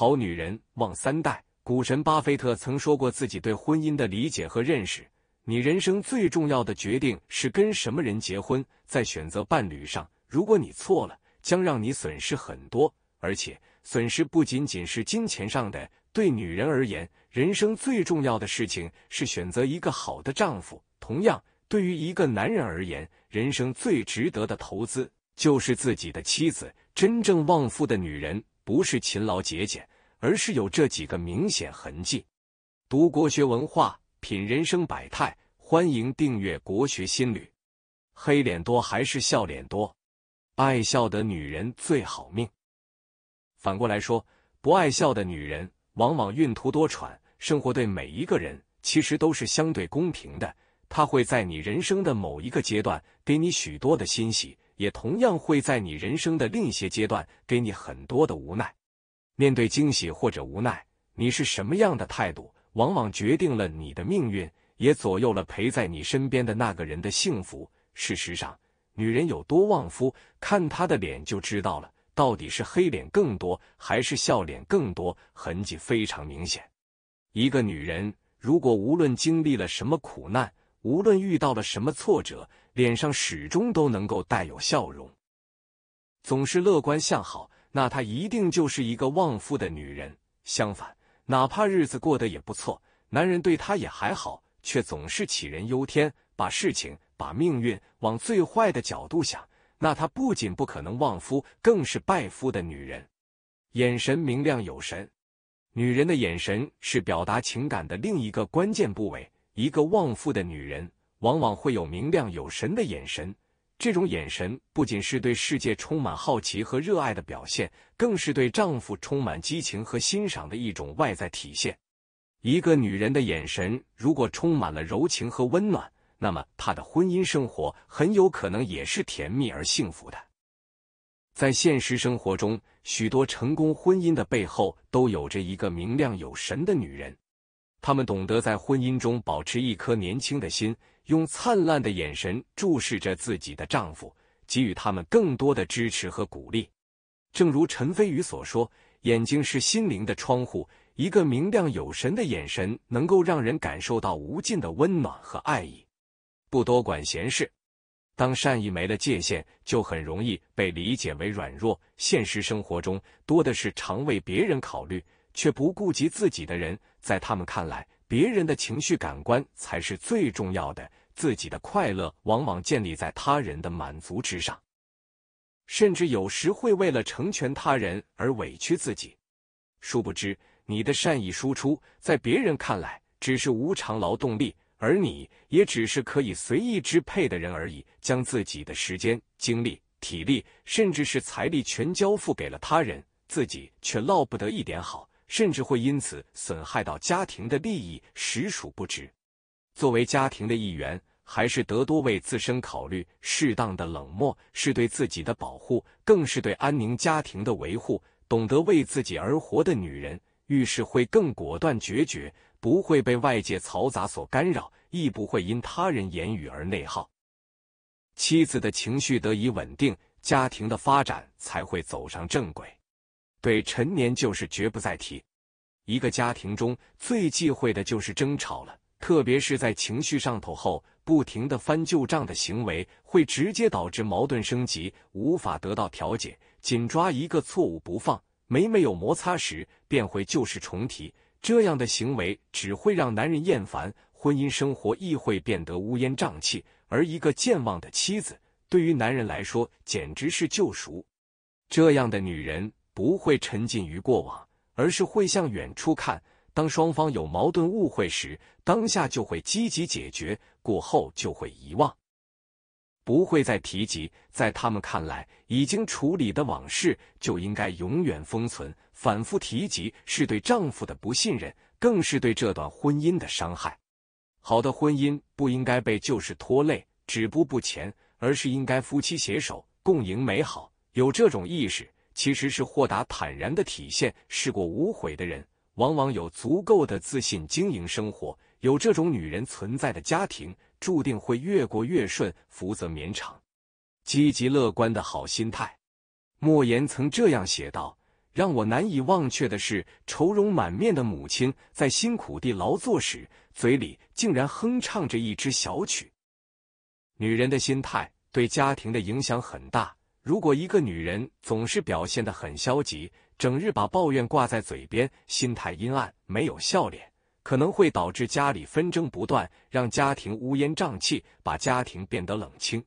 好女人旺三代。股神巴菲特曾说过自己对婚姻的理解和认识：你人生最重要的决定是跟什么人结婚。在选择伴侣上，如果你错了，将让你损失很多，而且损失不仅仅是金钱上的。对女人而言，人生最重要的事情是选择一个好的丈夫；同样，对于一个男人而言，人生最值得的投资就是自己的妻子。真正旺夫的女人，不是勤劳节俭。而是有这几个明显痕迹。读国学文化，品人生百态，欢迎订阅《国学新旅》。黑脸多还是笑脸多？爱笑的女人最好命。反过来说，不爱笑的女人往往运途多舛。生活对每一个人其实都是相对公平的，她会在你人生的某一个阶段给你许多的欣喜，也同样会在你人生的另一些阶段给你很多的无奈。面对惊喜或者无奈，你是什么样的态度，往往决定了你的命运，也左右了陪在你身边的那个人的幸福。事实上，女人有多旺夫，看她的脸就知道了。到底是黑脸更多，还是笑脸更多，痕迹非常明显。一个女人如果无论经历了什么苦难，无论遇到了什么挫折，脸上始终都能够带有笑容，总是乐观向好。那她一定就是一个旺夫的女人。相反，哪怕日子过得也不错，男人对她也还好，却总是杞人忧天，把事情、把命运往最坏的角度想。那她不仅不可能旺夫，更是败夫的女人。眼神明亮有神，女人的眼神是表达情感的另一个关键部位。一个旺夫的女人，往往会有明亮有神的眼神。这种眼神不仅是对世界充满好奇和热爱的表现，更是对丈夫充满激情和欣赏的一种外在体现。一个女人的眼神如果充满了柔情和温暖，那么她的婚姻生活很有可能也是甜蜜而幸福的。在现实生活中，许多成功婚姻的背后都有着一个明亮有神的女人。他们懂得在婚姻中保持一颗年轻的心，用灿烂的眼神注视着自己的丈夫，给予他们更多的支持和鼓励。正如陈飞宇所说：“眼睛是心灵的窗户，一个明亮有神的眼神，能够让人感受到无尽的温暖和爱意。”不多管闲事，当善意没了界限，就很容易被理解为软弱。现实生活中，多的是常为别人考虑却不顾及自己的人。在他们看来，别人的情绪感官才是最重要的。自己的快乐往往建立在他人的满足之上，甚至有时会为了成全他人而委屈自己。殊不知，你的善意输出在别人看来只是无偿劳动力，而你也只是可以随意支配的人而已。将自己的时间、精力、体力，甚至是财力全交付给了他人，自己却落不得一点好。甚至会因此损害到家庭的利益，实属不值。作为家庭的一员，还是得多为自身考虑。适当的冷漠是对自己的保护，更是对安宁家庭的维护。懂得为自己而活的女人，遇事会更果断决绝，不会被外界嘈杂所干扰，亦不会因他人言语而内耗。妻子的情绪得以稳定，家庭的发展才会走上正轨。对陈年旧事绝不再提。一个家庭中最忌讳的就是争吵了，特别是在情绪上头后，不停的翻旧账的行为，会直接导致矛盾升级，无法得到调解。紧抓一个错误不放，每每有摩擦时，便会旧事重提。这样的行为只会让男人厌烦，婚姻生活亦会变得乌烟瘴气。而一个健忘的妻子，对于男人来说，简直是救赎。这样的女人。不会沉浸于过往，而是会向远处看。当双方有矛盾误会时，当下就会积极解决，过后就会遗忘，不会再提及。在他们看来，已经处理的往事就应该永远封存，反复提及是对丈夫的不信任，更是对这段婚姻的伤害。好的婚姻不应该被旧事拖累，止步不前，而是应该夫妻携手，共赢美好。有这种意识。其实是豁达坦然的体现，事过无悔的人，往往有足够的自信经营生活。有这种女人存在的家庭，注定会越过越顺，福泽绵长。积极乐观的好心态，莫言曾这样写道：“让我难以忘却的是，愁容满面的母亲在辛苦地劳作时，嘴里竟然哼唱着一支小曲。”女人的心态对家庭的影响很大。如果一个女人总是表现得很消极，整日把抱怨挂在嘴边，心态阴暗，没有笑脸，可能会导致家里纷争不断，让家庭乌烟瘴气，把家庭变得冷清。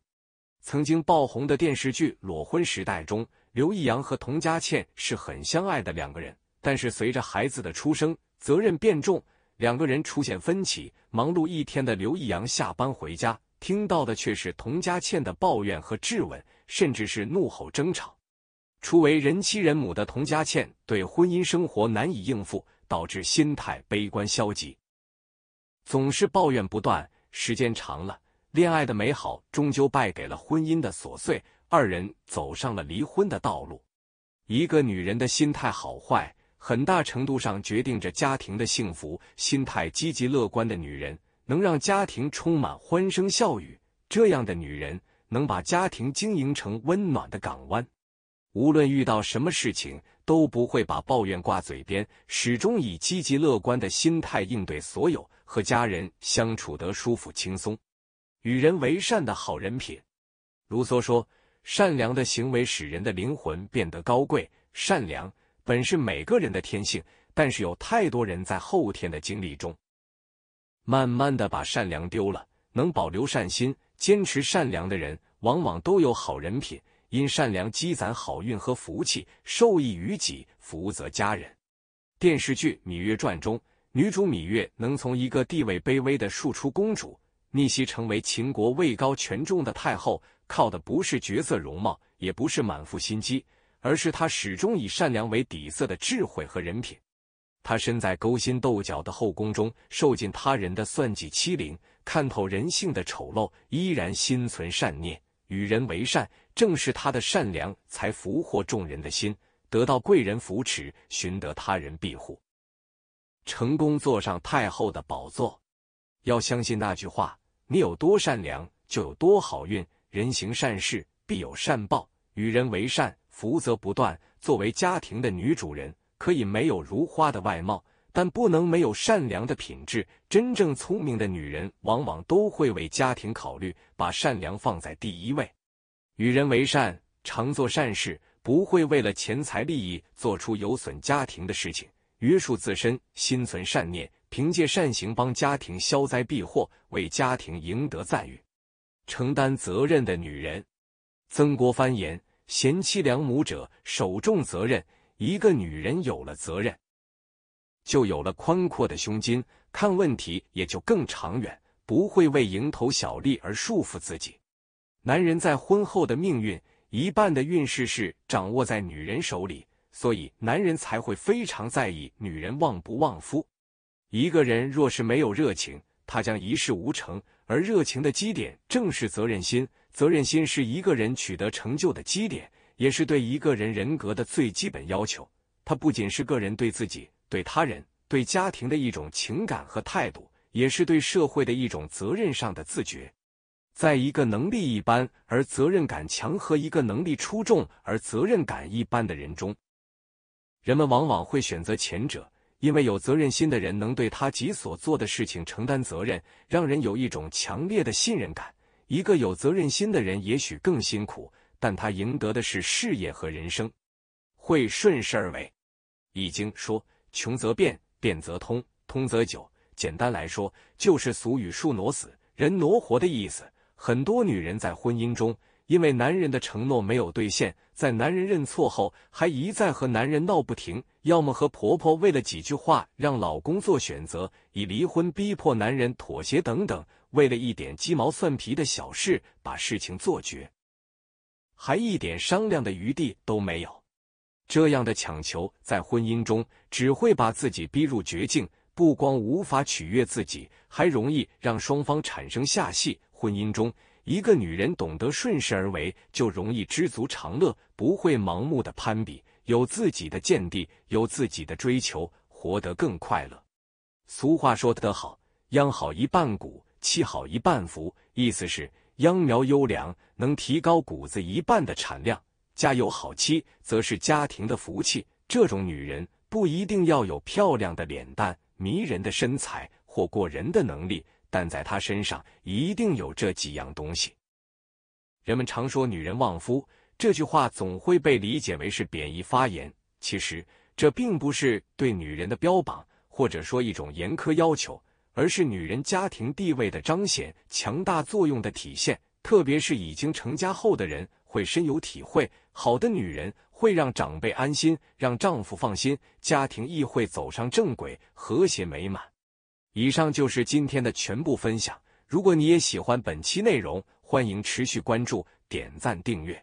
曾经爆红的电视剧《裸婚时代》中，刘易阳和童佳倩是很相爱的两个人，但是随着孩子的出生，责任变重，两个人出现分歧。忙碌一天的刘易阳下班回家，听到的却是童佳倩的抱怨和质问。甚至是怒吼争吵。初为人妻人母的童佳倩对婚姻生活难以应付，导致心态悲观消极，总是抱怨不断。时间长了，恋爱的美好终究败给了婚姻的琐碎，二人走上了离婚的道路。一个女人的心态好坏，很大程度上决定着家庭的幸福。心态积极乐观的女人，能让家庭充满欢声笑语。这样的女人。能把家庭经营成温暖的港湾，无论遇到什么事情都不会把抱怨挂嘴边，始终以积极乐观的心态应对所有，和家人相处得舒服轻松，与人为善的好人品。卢梭说：“善良的行为使人的灵魂变得高贵，善良本是每个人的天性，但是有太多人在后天的经历中，慢慢的把善良丢了，能保留善心。”坚持善良的人，往往都有好人品，因善良积攒好运和福气，受益于己，福泽家人。电视剧《芈月传》中，女主芈月能从一个地位卑微的庶出公主，逆袭成为秦国位高权重的太后，靠的不是绝色容貌，也不是满腹心机，而是她始终以善良为底色的智慧和人品。她身在勾心斗角的后宫中，受尽他人的算计欺凌。看透人性的丑陋，依然心存善念，与人为善，正是他的善良才俘获众人的心，得到贵人扶持，寻得他人庇护，成功坐上太后的宝座。要相信那句话：你有多善良，就有多好运。人行善事，必有善报。与人为善，福泽不断。作为家庭的女主人，可以没有如花的外貌。但不能没有善良的品质。真正聪明的女人，往往都会为家庭考虑，把善良放在第一位。与人为善，常做善事，不会为了钱财利益做出有损家庭的事情，约束自身，心存善念，凭借善行帮家庭消灾避祸，为家庭赢得赞誉。承担责任的女人，曾国藩言：“贤妻良母者，首重责任。”一个女人有了责任。就有了宽阔的胸襟，看问题也就更长远，不会为蝇头小利而束缚自己。男人在婚后的命运，一半的运势是掌握在女人手里，所以男人才会非常在意女人旺不旺夫。一个人若是没有热情，他将一事无成；而热情的基点正是责任心，责任心是一个人取得成就的基点，也是对一个人人格的最基本要求。他不仅是个人对自己。对他人、对家庭的一种情感和态度，也是对社会的一种责任上的自觉。在一个能力一般而责任感强和一个能力出众而责任感一般的人中，人们往往会选择前者，因为有责任心的人能对他己所做的事情承担责任，让人有一种强烈的信任感。一个有责任心的人也许更辛苦，但他赢得的是事业和人生，会顺势而为。易经说。穷则变，变则通，通则久。简单来说，就是俗语“树挪死，人挪活”的意思。很多女人在婚姻中，因为男人的承诺没有兑现，在男人认错后，还一再和男人闹不停；要么和婆婆为了几句话让老公做选择，以离婚逼迫男人妥协等等。为了一点鸡毛蒜皮的小事，把事情做绝，还一点商量的余地都没有。这样的强求在婚姻中只会把自己逼入绝境，不光无法取悦自己，还容易让双方产生下戏。婚姻中，一个女人懂得顺势而为，就容易知足常乐，不会盲目的攀比，有自己的见地，有自己的追求，活得更快乐。俗话说得好：“秧好一半谷，气好一半福。”意思是秧苗优良，能提高谷子一半的产量。家有好妻，则是家庭的福气。这种女人不一定要有漂亮的脸蛋、迷人的身材或过人的能力，但在她身上一定有这几样东西。人们常说“女人旺夫”，这句话总会被理解为是贬义发言。其实，这并不是对女人的标榜，或者说一种严苛要求，而是女人家庭地位的彰显、强大作用的体现。特别是已经成家后的人。会深有体会，好的女人会让长辈安心，让丈夫放心，家庭亦会走上正轨，和谐美满。以上就是今天的全部分享。如果你也喜欢本期内容，欢迎持续关注、点赞、订阅。